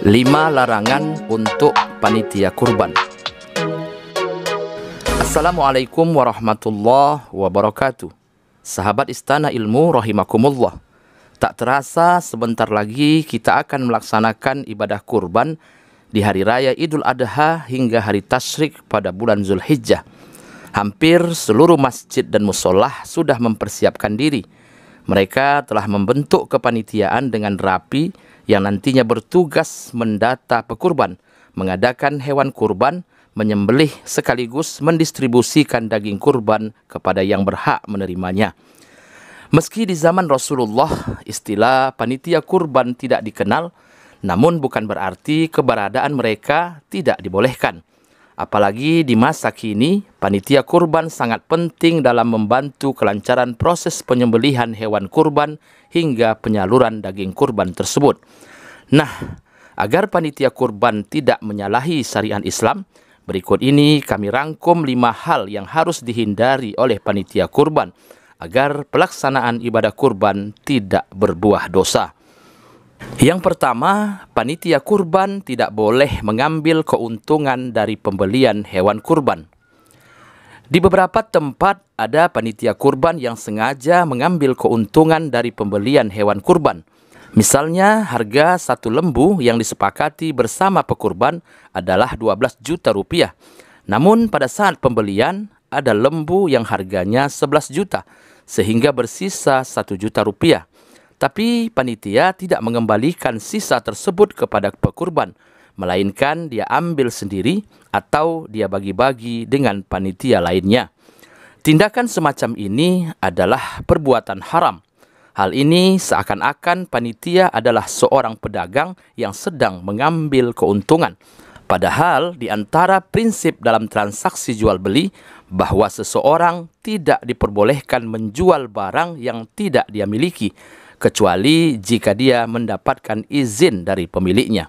5 larangan untuk panitia kurban. Assalamualaikum warahmatullahi wabarakatuh. Sahabat Istana Ilmu rahimakumullah. Tak terasa sebentar lagi kita akan melaksanakan ibadah kurban di hari raya Idul Adha hingga hari Tasrik pada bulan Zulhijjah. Hampir seluruh masjid dan musolah sudah mempersiapkan diri. Mereka telah membentuk kepanitiaan dengan rapi yang nantinya bertugas mendata pekurban, mengadakan hewan kurban, menyembelih sekaligus mendistribusikan daging kurban kepada yang berhak menerimanya. Meski di zaman Rasulullah istilah panitia kurban tidak dikenal, namun bukan berarti keberadaan mereka tidak dibolehkan. Apalagi di masa kini, panitia kurban sangat penting dalam membantu kelancaran proses penyembelihan hewan kurban hingga penyaluran daging kurban tersebut. Nah, agar panitia kurban tidak menyalahi syariat Islam, berikut ini kami rangkum lima hal yang harus dihindari oleh panitia kurban agar pelaksanaan ibadah kurban tidak berbuah dosa. Yang pertama, panitia kurban tidak boleh mengambil keuntungan dari pembelian hewan kurban. Di beberapa tempat ada panitia kurban yang sengaja mengambil keuntungan dari pembelian hewan kurban. Misalnya harga satu lembu yang disepakati bersama pekurban adalah 12 juta rupiah. Namun pada saat pembelian ada lembu yang harganya 11 juta sehingga bersisa 1 juta rupiah. Tapi panitia tidak mengembalikan sisa tersebut kepada pekurban, melainkan dia ambil sendiri atau dia bagi-bagi dengan panitia lainnya. Tindakan semacam ini adalah perbuatan haram. Hal ini seakan-akan panitia adalah seorang pedagang yang sedang mengambil keuntungan. Padahal di antara prinsip dalam transaksi jual beli bahwa seseorang tidak diperbolehkan menjual barang yang tidak dia miliki kecuali jika dia mendapatkan izin dari pemiliknya.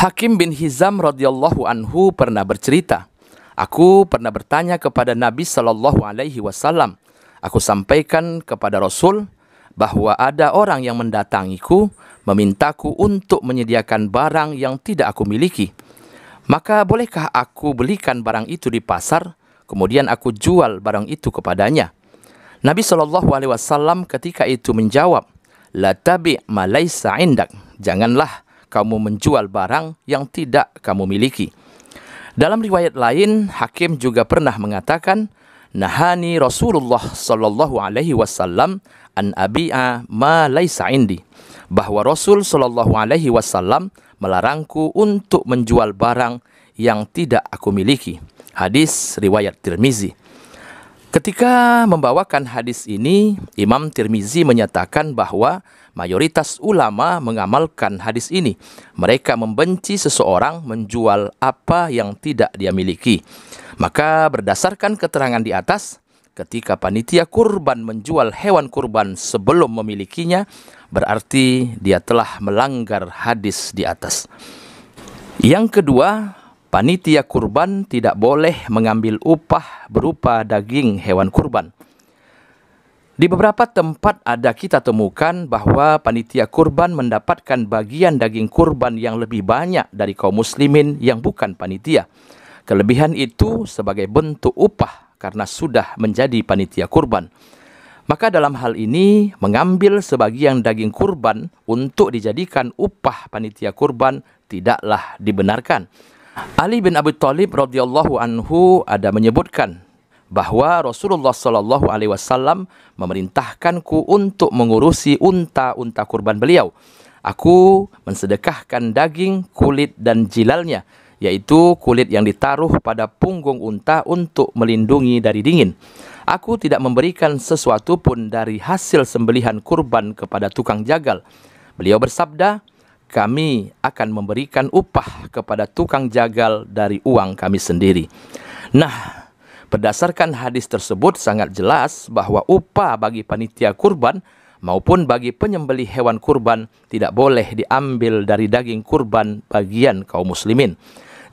Hakim bin Hizam radhiyallahu anhu pernah bercerita, Aku pernah bertanya kepada Nabi Shallallahu Alaihi Wasallam. Aku sampaikan kepada Rasul bahwa ada orang yang mendatangiku memintaku untuk menyediakan barang yang tidak aku miliki. Maka bolehkah aku belikan barang itu di pasar, kemudian aku jual barang itu kepadanya? Nabi Shallallahu Alaihi Wasallam ketika itu menjawab, La tabi malaysa indak. Janganlah kamu menjual barang yang tidak kamu miliki. Dalam riwayat lain, Hakim juga pernah mengatakan, Nahani Rasulullah Shallallahu Alaihi Wasallam an abi'a malaysa indi. Bahwa Rasul Shallallahu Alaihi Wasallam melarangku untuk menjual barang yang tidak aku miliki. Hadis riwayat Tirmizi. Ketika membawakan hadis ini, Imam Tirmizi menyatakan bahwa mayoritas ulama mengamalkan hadis ini. Mereka membenci seseorang menjual apa yang tidak dia miliki. Maka berdasarkan keterangan di atas, ketika panitia kurban menjual hewan kurban sebelum memilikinya, berarti dia telah melanggar hadis di atas. Yang kedua, Panitia kurban tidak boleh mengambil upah berupa daging hewan kurban. Di beberapa tempat ada kita temukan bahwa panitia kurban mendapatkan bagian daging kurban yang lebih banyak dari kaum muslimin yang bukan panitia. Kelebihan itu sebagai bentuk upah karena sudah menjadi panitia kurban. Maka dalam hal ini mengambil sebagian daging kurban untuk dijadikan upah panitia kurban tidaklah dibenarkan Ali bin Abi Thalib radhiyallahu anhu ada menyebutkan bahwa Rasulullah Shallallahu Alaihi Wasallam memerintahkanku untuk mengurusi unta-unta kurban beliau. Aku mensedekahkan daging, kulit dan jilalnya, yaitu kulit yang ditaruh pada punggung unta untuk melindungi dari dingin. Aku tidak memberikan sesuatu pun dari hasil sembelihan kurban kepada tukang jagal. Beliau bersabda, kami akan memberikan upah kepada tukang jagal dari uang kami sendiri. Nah, berdasarkan hadis tersebut sangat jelas bahwa upah bagi panitia kurban maupun bagi penyembeli hewan kurban tidak boleh diambil dari daging kurban bagian kaum muslimin.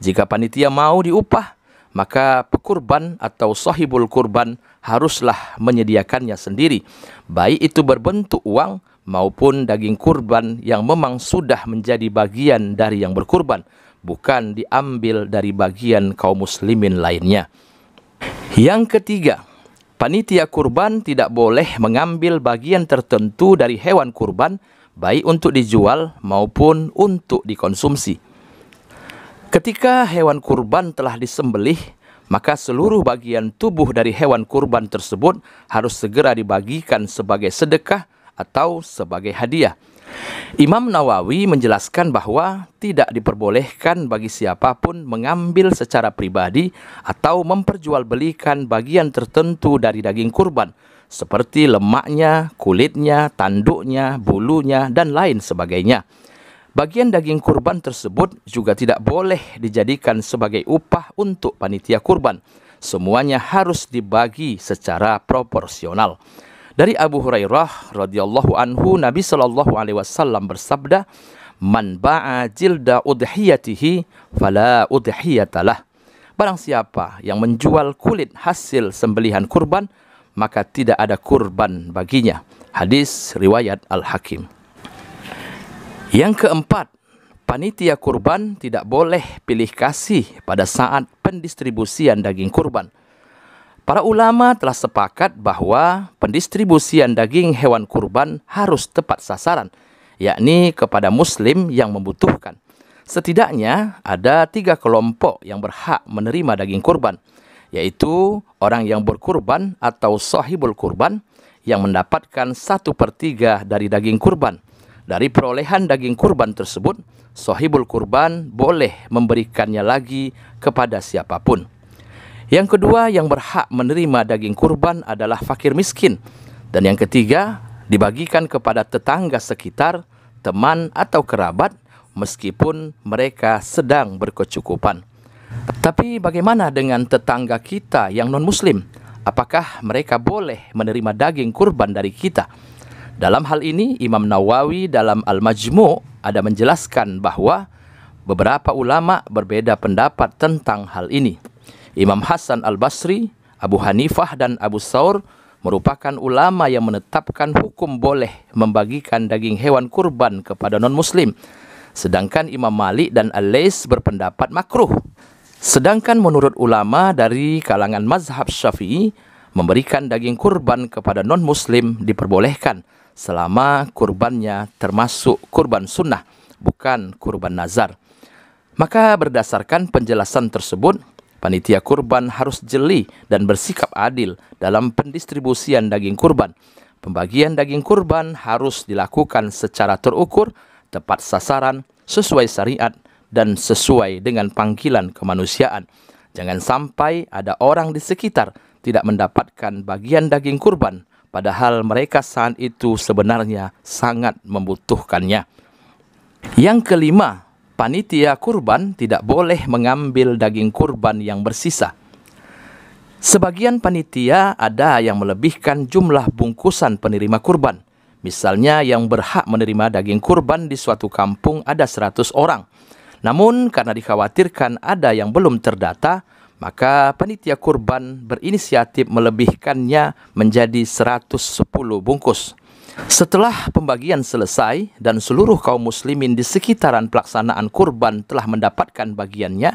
Jika panitia mau diupah, maka pekurban atau sahibul kurban haruslah menyediakannya sendiri, baik itu berbentuk uang maupun daging kurban yang memang sudah menjadi bagian dari yang berkurban, bukan diambil dari bagian kaum muslimin lainnya. Yang ketiga, panitia kurban tidak boleh mengambil bagian tertentu dari hewan kurban baik untuk dijual maupun untuk dikonsumsi. Ketika hewan kurban telah disembelih, maka seluruh bagian tubuh dari hewan kurban tersebut harus segera dibagikan sebagai sedekah atau sebagai hadiah. Imam Nawawi menjelaskan bahwa tidak diperbolehkan bagi siapapun mengambil secara pribadi atau memperjualbelikan bagian tertentu dari daging kurban, seperti lemaknya, kulitnya, tanduknya, bulunya, dan lain sebagainya. Bagian daging kurban tersebut juga tidak boleh dijadikan sebagai upah untuk panitia kurban. Semuanya harus dibagi secara proporsional. Dari Abu Hurairah radhiyallahu anhu Nabi Shallallahu alaihi wasallam bersabda, "Man ba'a jilda udhiyatihi fala udhiyatalah." Barang siapa yang menjual kulit hasil sembelihan kurban, maka tidak ada kurban baginya. Hadis riwayat Al-Hakim. Yang keempat, panitia kurban tidak boleh pilih kasih pada saat pendistribusian daging kurban. Para ulama telah sepakat bahwa pendistribusian daging hewan kurban harus tepat sasaran, yakni kepada muslim yang membutuhkan. Setidaknya ada tiga kelompok yang berhak menerima daging kurban, yaitu orang yang berkurban atau sahibul kurban yang mendapatkan satu per tiga dari daging kurban. Dari perolehan daging kurban tersebut, sahibul kurban boleh memberikannya lagi kepada siapapun. Yang kedua yang berhak menerima daging kurban adalah fakir miskin. Dan yang ketiga dibagikan kepada tetangga sekitar, teman atau kerabat meskipun mereka sedang berkecukupan. Tapi bagaimana dengan tetangga kita yang non-muslim? Apakah mereka boleh menerima daging kurban dari kita? Dalam hal ini Imam Nawawi dalam Al-Majmu' ada menjelaskan bahwa beberapa ulama berbeda pendapat tentang hal ini. Imam Hasan al-Basri, Abu Hanifah dan Abu Saur merupakan ulama yang menetapkan hukum boleh membagikan daging hewan kurban kepada non-muslim. Sedangkan Imam Malik dan Al-Lais berpendapat makruh. Sedangkan menurut ulama dari kalangan mazhab syafi'i, memberikan daging kurban kepada non-muslim diperbolehkan selama kurbannya termasuk kurban sunnah, bukan kurban nazar. Maka berdasarkan penjelasan tersebut, Panitia kurban harus jeli dan bersikap adil dalam pendistribusian daging kurban. Pembagian daging kurban harus dilakukan secara terukur, tepat sasaran, sesuai syariat, dan sesuai dengan panggilan kemanusiaan. Jangan sampai ada orang di sekitar tidak mendapatkan bagian daging kurban, padahal mereka saat itu sebenarnya sangat membutuhkannya. Yang kelima, panitia kurban tidak boleh mengambil daging kurban yang bersisa. Sebagian panitia ada yang melebihkan jumlah bungkusan penerima kurban. Misalnya yang berhak menerima daging kurban di suatu kampung ada 100 orang. Namun karena dikhawatirkan ada yang belum terdata, maka panitia kurban berinisiatif melebihkannya menjadi 110 bungkus. Setelah pembagian selesai dan seluruh kaum muslimin di sekitaran pelaksanaan kurban telah mendapatkan bagiannya,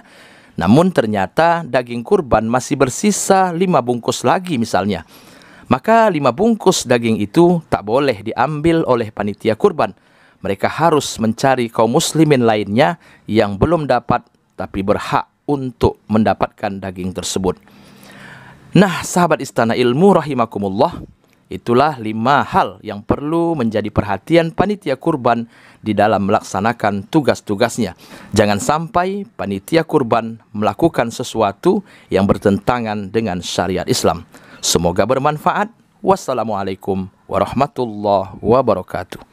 namun ternyata daging kurban masih bersisa lima bungkus lagi misalnya. Maka lima bungkus daging itu tak boleh diambil oleh panitia kurban. Mereka harus mencari kaum muslimin lainnya yang belum dapat tapi berhak untuk mendapatkan daging tersebut. Nah, sahabat istana ilmu rahimakumullah, Itulah lima hal yang perlu menjadi perhatian panitia kurban di dalam melaksanakan tugas-tugasnya. Jangan sampai panitia kurban melakukan sesuatu yang bertentangan dengan syariat Islam. Semoga bermanfaat. Wassalamualaikum warahmatullahi wabarakatuh.